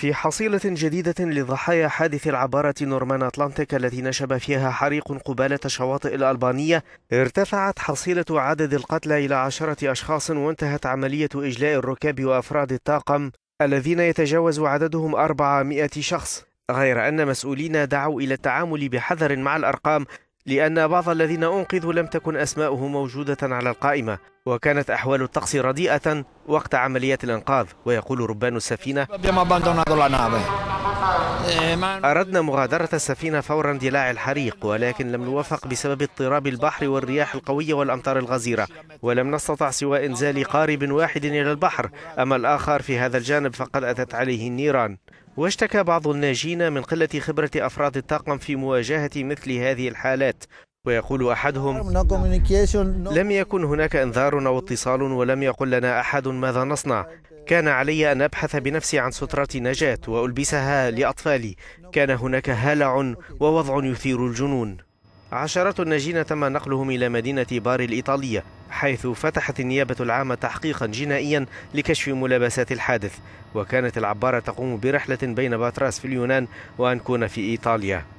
في حصيلة جديدة لضحايا حادث العبارة نورمان أتلانتيك التي نشب فيها حريق قبالة شواطئ الألبانية ارتفعت حصيلة عدد القتلى إلى عشرة أشخاص وانتهت عملية إجلاء الركاب وأفراد الطاقم الذين يتجاوز عددهم 400 شخص غير أن مسؤولين دعوا إلى التعامل بحذر مع الأرقام لأن بعض الذين أنقذوا لم تكن أسماؤهم موجودة على القائمة وكانت أحوال الطقس رديئة وقت عمليات الإنقاذ ويقول ربان السفينة أردنا مغادرة السفينة فور اندلاع الحريق ولكن لم نوفق بسبب اضطراب البحر والرياح القوية والأمطار الغزيرة ولم نستطع سوى إنزال قارب واحد إلى البحر أما الآخر في هذا الجانب فقد أتت عليه النيران واشتكى بعض الناجين من قلة خبرة أفراد الطاقم في مواجهة مثل هذه الحالات ويقول أحدهم لم يكن هناك إنذار أو اتصال ولم يقل لنا أحد ماذا نصنع كان علي أن أبحث بنفسي عن سترة نجاة وألبسها لأطفالي كان هناك هلع ووضع يثير الجنون عشرات الناجين تم نقلهم إلى مدينة باري الإيطالية حيث فتحت النيابة العامة تحقيقا جنائيا لكشف ملابسات الحادث وكانت العبارة تقوم برحلة بين باتراس في اليونان وانكون في إيطاليا